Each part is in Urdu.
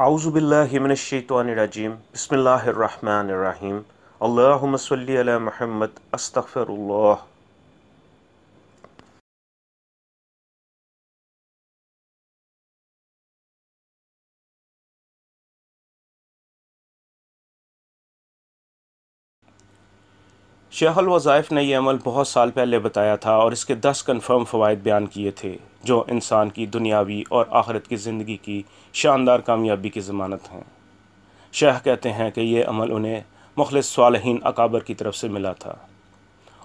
أعوذ بالله من الشيطان الرجيم بسم الله الرحمن الرحيم اللهم صل على محمد استغفر الله شیخ الوظائف نے یہ عمل بہت سال پہلے بتایا تھا اور اس کے دس کنفرم فوائد بیان کیے تھے جو انسان کی دنیاوی اور آخرت کی زندگی کی شاندار کامیابی کی ضمانت ہیں شیخ کہتے ہیں کہ یہ عمل انہیں مخلص صالحین اکابر کی طرف سے ملا تھا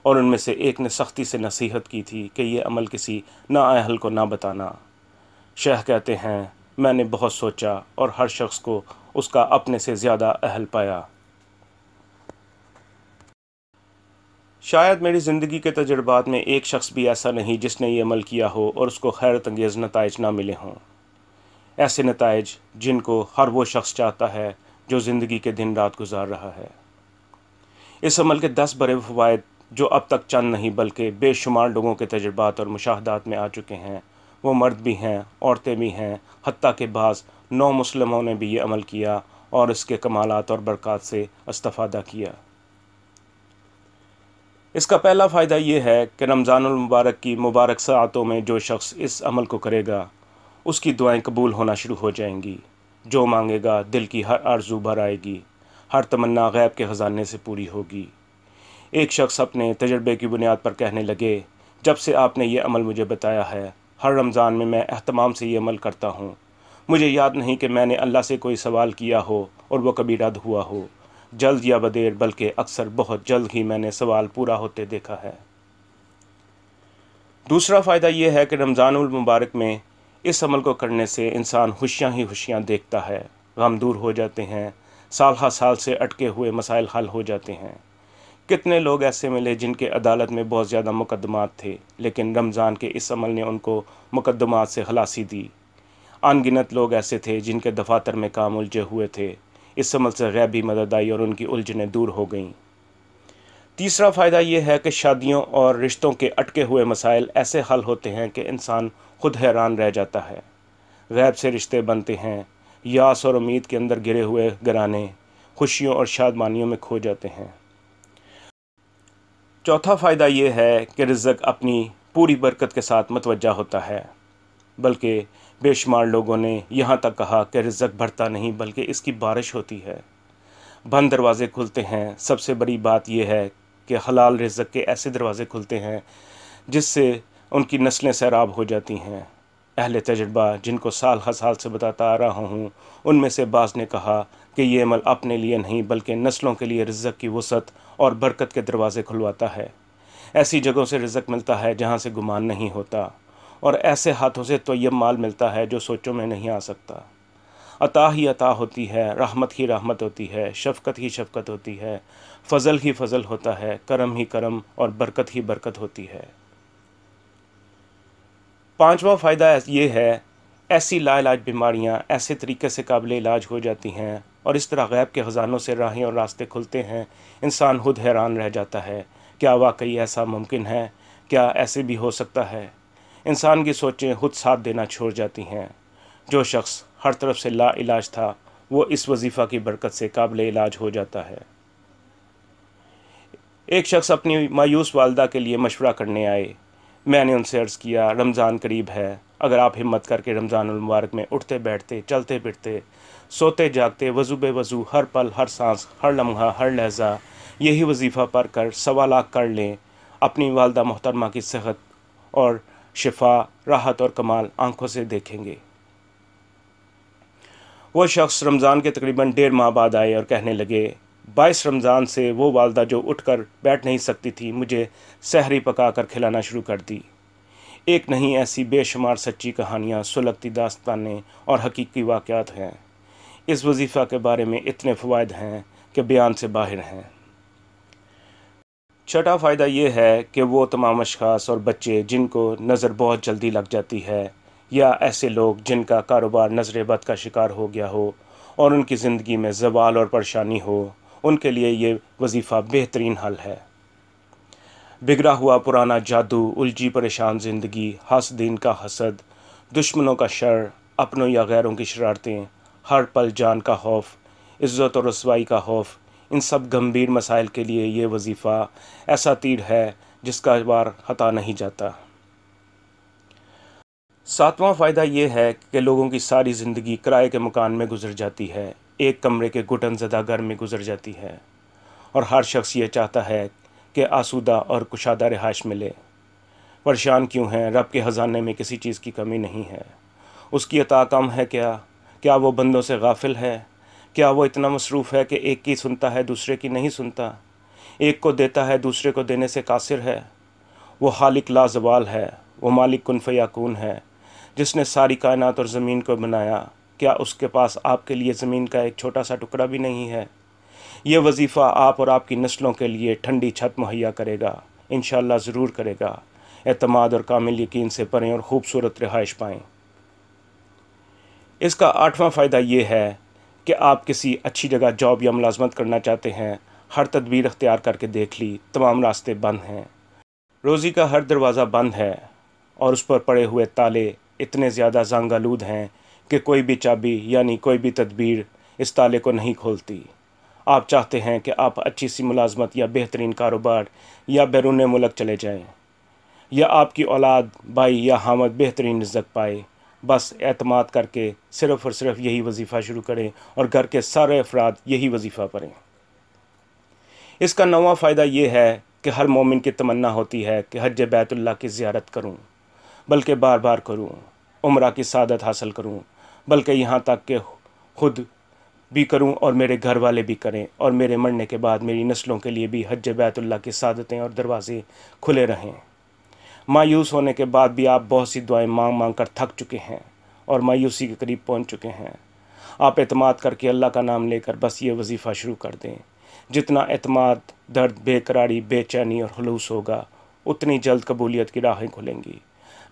اور ان میں سے ایک نے سختی سے نصیحت کی تھی کہ یہ عمل کسی نااہل کو نہ بتانا شیخ کہتے ہیں میں نے بہت سوچا اور ہر شخص کو اس کا اپنے سے زیادہ اہل پایا شاید میری زندگی کے تجربات میں ایک شخص بھی ایسا نہیں جس نے یہ عمل کیا ہو اور اس کو خیرت انگیز نتائج نہ ملے ہوں ایسے نتائج جن کو ہر وہ شخص چاہتا ہے جو زندگی کے دن رات گزار رہا ہے اس عمل کے دس بڑے فوائد جو اب تک چند نہیں بلکہ بے شمار لوگوں کے تجربات اور مشاہدات میں آ چکے ہیں وہ مرد بھی ہیں عورتیں بھی ہیں حتیٰ کے بعض نو مسلموں نے بھی یہ عمل کیا اور اس کے کمالات اور برکات سے استفادہ کیا اس کا پہلا فائدہ یہ ہے کہ رمضان المبارک کی مبارک ساعتوں میں جو شخص اس عمل کو کرے گا اس کی دعائیں قبول ہونا شروع ہو جائیں گی جو مانگے گا دل کی ہر آرزو بھر آئے گی ہر تمنا غیب کے خزانے سے پوری ہوگی ایک شخص اپنے تجربے کی بنیاد پر کہنے لگے جب سے آپ نے یہ عمل مجھے بتایا ہے ہر رمضان میں میں اہتمام سے یہ عمل کرتا ہوں مجھے یاد نہیں کہ میں نے اللہ سے کوئی سوال کیا ہو اور وہ کبھی رد ہوا ہو جلد یا بدیر بلکہ اکثر بہت جلد ہی میں نے سوال پورا ہوتے دیکھا ہے دوسرا فائدہ یہ ہے کہ رمضان المبارک میں اس عمل کو کرنے سے انسان ہوشیاں ہی ہوشیاں دیکھتا ہے غم دور ہو جاتے ہیں سال ہا سال سے اٹکے ہوئے مسائل حل ہو جاتے ہیں کتنے لوگ ایسے ملے جن کے عدالت میں بہت زیادہ مقدمات تھے لیکن رمضان کے اس عمل نے ان کو مقدمات سے خلاصی دی ان گنت لوگ ایسے تھے جن کے دفاتر میں کام الجھے ہوئے تھے اس عمل سے غیبی مدد آئی اور ان کی الجھنیں دور ہو گئیں تیسرا فائدہ یہ ہے کہ شادیوں اور رشتوں کے اٹکے ہوئے مسائل ایسے حل ہوتے ہیں کہ انسان خود حیران رہ جاتا ہے غیب سے رشتے بنتے ہیں یاس اور امید کے اندر گرے ہوئے گرانے خوشیوں اور شادمانیوں میں کھو جاتے ہیں چوتھا فائدہ یہ ہے کہ رزق اپنی پوری برکت کے ساتھ متوجہ ہوتا ہے بلکہ بے شمار لوگوں نے یہاں تک کہا کہ رزق بڑھتا نہیں بلکہ اس کی بارش ہوتی ہے بند دروازے کھلتے ہیں سب سے بڑی بات یہ ہے کہ حلال رزق کے ایسے دروازے کھلتے ہیں جس سے ان کی نسلیں سیراب ہو جاتی ہیں اہل تجربہ جن کو سال ہر سال سے بتاتا آ رہا ہوں ان میں سے بعض نے کہا کہ یہ عمل اپنے لیے نہیں بلکہ نسلوں کے لیے رزق کی وسعت اور برکت کے دروازے کھلواتا ہے ایسی جگہوں سے رزق ملتا ہے جہاں سے گمان نہیں ہوتا اور ایسے ہاتھوں سے طیب مال ملتا ہے جو سوچوں میں نہیں آ سکتا عطا ہی عطا ہوتی ہے رحمت ہی رحمت ہوتی ہے شفقت ہی شفقت ہوتی ہے فضل ہی فضل ہوتا ہے کرم ہی کرم اور برکت ہی برکت ہوتی ہے پانچواں فائدہ یہ ہے ایسی لا علاج بیماریاں ایسے طریقے سے قابل علاج ہو جاتی ہیں اور اس طرح غیب کے خزانوں سے راہیں اور راستے کھلتے ہیں انسان خود حیران رہ جاتا ہے کیا واقعی ایسا ممکن ہے کیا ایسے بھی ہو سکتا ہے انسان کی سوچیں خود ساتھ دینا چھوڑ جاتی ہیں جو شخص ہر طرف سے لا علاج تھا وہ اس وظیفہ کی برکت سے قابل علاج ہو جاتا ہے ایک شخص اپنی مایوس والدہ کے لیے مشورہ کرنے آئے میں نے ان سے عرض کیا رمضان قریب ہے اگر آپ ہمت کر کے رمضان المبارک میں اٹھتے بیٹھتے چلتے پھرتے سوتے جاگتے وضو بے وضو ہر پل ہر سانس ہر لمحہ ہر لہجہ یہی وظیفہ پڑھ کر سوالات کر لیں اپنی والدہ محترمہ کی صحت اور شفا راحت اور کمال آنکھوں سے دیکھیں گے وہ شخص رمضان کے تقریباً ڈیڑھ ماہ بعد آئے اور کہنے لگے بائیس رمضان سے وہ والدہ جو اٹھ کر بیٹھ نہیں سکتی تھی مجھے سحری پکا کر کھلانا شروع کر دی ایک نہیں ایسی بے شمار سچی کہانیاں سلگتی داستانیں اور حقیقی واقعات ہیں اس وظیفہ کے بارے میں اتنے فوائد ہیں کہ بیان سے باہر ہیں چھٹا فائدہ یہ ہے کہ وہ تمام اشخاص اور بچے جن کو نظر بہت جلدی لگ جاتی ہے یا ایسے لوگ جن کا کاروبار نظر بد کا شکار ہو گیا ہو اور ان کی زندگی میں زوال اور پریشانی ہو ان کے لیے یہ وظیفہ بہترین حل ہے بگڑا ہوا پرانا جادو الجھی پریشان زندگی حس دین کا حسد دشمنوں کا شر اپنوں یا غیروں کی شرارتیں ہر پل جان کا خوف عزت اور رسوائی کا خوف ان سب گمبیر مسائل کے لیے یہ وظیفہ ایسا تیر ہے جس کا اخبار ہتا نہیں جاتا ساتواں فائدہ یہ ہے کہ لوگوں کی ساری زندگی کرائے کے مکان میں گزر جاتی ہے ایک کمرے کے گھٹن زدہ گھر میں گزر جاتی ہے اور ہر شخص یہ چاہتا ہے کہ آسودہ اور کشادہ رہائش ملے پریشان کیوں ہیں رب کے خزانے میں کسی چیز کی کمی نہیں ہے اس کی عطا کم ہے کیا کیا وہ بندوں سے غافل ہے کیا وہ اتنا مصروف ہے کہ ایک کی سنتا ہے دوسرے کی نہیں سنتا ایک کو دیتا ہے دوسرے کو دینے سے قاصر ہے وہ خالق لازوال ہے وہ مالک کن فیاکون ہے جس نے ساری کائنات اور زمین کو بنایا کیا اس کے پاس آپ کے لیے زمین کا ایک چھوٹا سا ٹکڑا بھی نہیں ہے یہ وظیفہ آپ اور آپ کی نسلوں کے لیے ٹھنڈی چھت مہیا کرے گا انشاءاللہ ضرور کرے گا اعتماد اور کامل یقین سے پریں اور خوبصورت رہائش پائیں اس کا آٹھواں فائدہ یہ ہے کہ آپ کسی اچھی جگہ جاب یا ملازمت کرنا چاہتے ہیں ہر تدبیر اختیار کر کے دیکھ لی تمام راستے بند ہیں روزی کا ہر دروازہ بند ہے اور اس پر پڑے ہوئے تالے اتنے زیادہ زنگ آلود ہیں کہ کوئی بھی چابی یعنی کوئی بھی تدبیر اس تالے کو نہیں کھولتی آپ چاہتے ہیں کہ آپ اچھی سی ملازمت یا بہترین کاروبار یا بیرون ملک چلے جائیں یا آپ کی اولاد بھائی یا حامد بہترین رزق پائے بس اعتماد کر کے صرف اور صرف یہی وظیفہ شروع کریں اور گھر کے سارے افراد یہی وظیفہ پڑھیں اس کا نواں فائدہ یہ ہے کہ ہر مومن کی تمنا ہوتی ہے کہ حج بیت اللہ کی زیارت کروں بلکہ بار بار کروں عمرہ کی سعادت حاصل کروں بلکہ یہاں تک کہ خود بھی کروں اور میرے گھر والے بھی کریں اور میرے مرنے کے بعد میری نسلوں کے لیے بھی حج بیت اللہ کی سعادتیں اور دروازے کھلے رہیں مایوس ہونے کے بعد بھی آپ بہت سی دعائیں مانگ مانگ کر تھک چکے ہیں اور مایوسی کے قریب پہنچ چکے ہیں آپ اعتماد کر کے اللہ کا نام لے کر بس یہ وظیفہ شروع کر دیں جتنا اعتماد درد بے قراری بے چینی اور خلوص ہوگا اتنی جلد قبولیت کی راہیں کھلیں گی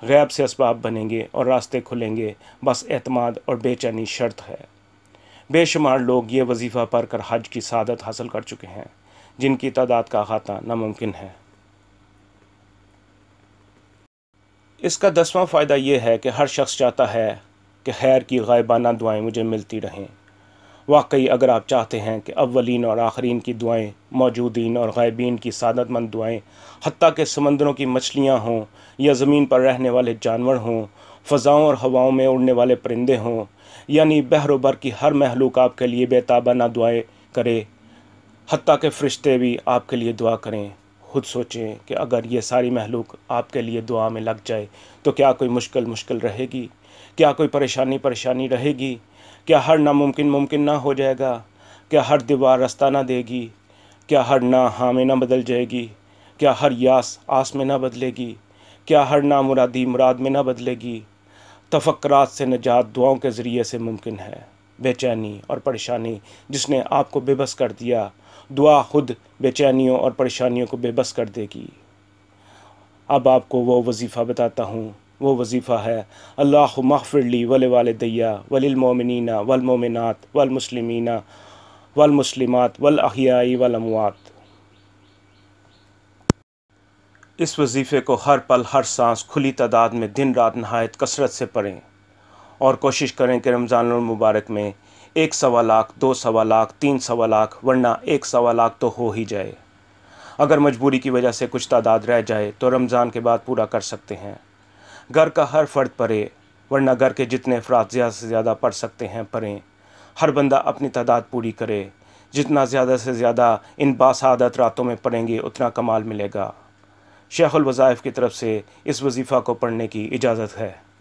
غیب سے اسباب بنیں گے اور راستے کھلیں گے بس اعتماد اور بے چینی شرط ہے بے شمار لوگ یہ وظیفہ پڑھ کر حج کی سعادت حاصل کر چکے ہیں جن کی تعداد کا احاطہ ناممکن ہے اس کا دسواں فائدہ یہ ہے کہ ہر شخص چاہتا ہے کہ خیر کی غائبانہ دعائیں مجھے ملتی رہیں واقعی اگر آپ چاہتے ہیں کہ اولین اور آخرین کی دعائیں موجودین اور غائبین کی سعادت مند دعائیں حتیٰ کہ سمندروں کی مچھلیاں ہوں یا زمین پر رہنے والے جانور ہوں فضاؤں اور ہواؤں میں اڑنے والے پرندے ہوں یعنی بحر و بر کی ہر محلوق آپ کے لیے بے تابانہ دعائیں کرے حتیٰ کہ فرشتے بھی آپ کے لیے دعا کریں خود سوچیں کہ اگر یہ ساری محلوق آپ کے لیے دعا میں لگ جائے تو کیا کوئی مشکل مشکل رہے گی کیا کوئی پریشانی پریشانی رہے گی کیا ہر ناممکن ممکن نہ ہو جائے گا کیا ہر دیوار رستہ نہ دے گی کیا ہر نہ ہاں میں نہ بدل جائے گی کیا ہر یاس آس میں نہ بدلے گی کیا ہر نا مرادی مراد میں نہ بدلے گی تفکرات سے نجات دعاؤں کے ذریعے سے ممکن ہے بے چینی اور پریشانی جس نے آپ کو بے بس کر دیا دعا خود بے چینیوں اور پریشانیوں کو بے بس کر دے گی اب آپ کو وہ وظیفہ بتاتا ہوں وہ وظیفہ ہے اللہ مغفر لی ول والدیہ ولیمومنینا والمومنات ولمسلمہ والمسلمات ولاحیائی والاموات اس وظیفے کو ہر پل ہر سانس کھلی تعداد میں دن رات نہایت کثرت سے پڑھیں اور کوشش کریں کہ رمضان المبارک میں ایک سوا لاکھ دو سوا لاکھ تین سوا لاکھ ورنہ ایک سوا لاکھ تو ہو ہی جائے اگر مجبوری کی وجہ سے کچھ تعداد رہ جائے تو رمضان کے بعد پورا کر سکتے ہیں گھر کا ہر فرد پرے ورنہ گھر کے جتنے افراد زیادہ سے زیادہ پڑھ سکتے ہیں پڑھیں ہر بندہ اپنی تعداد پوری کرے جتنا زیادہ سے زیادہ ان باسعادت راتوں میں پڑھیں گے اتنا کمال ملے گا شیخ الوظائف کی طرف سے اس وظیفہ کو پڑھنے کی اجازت ہے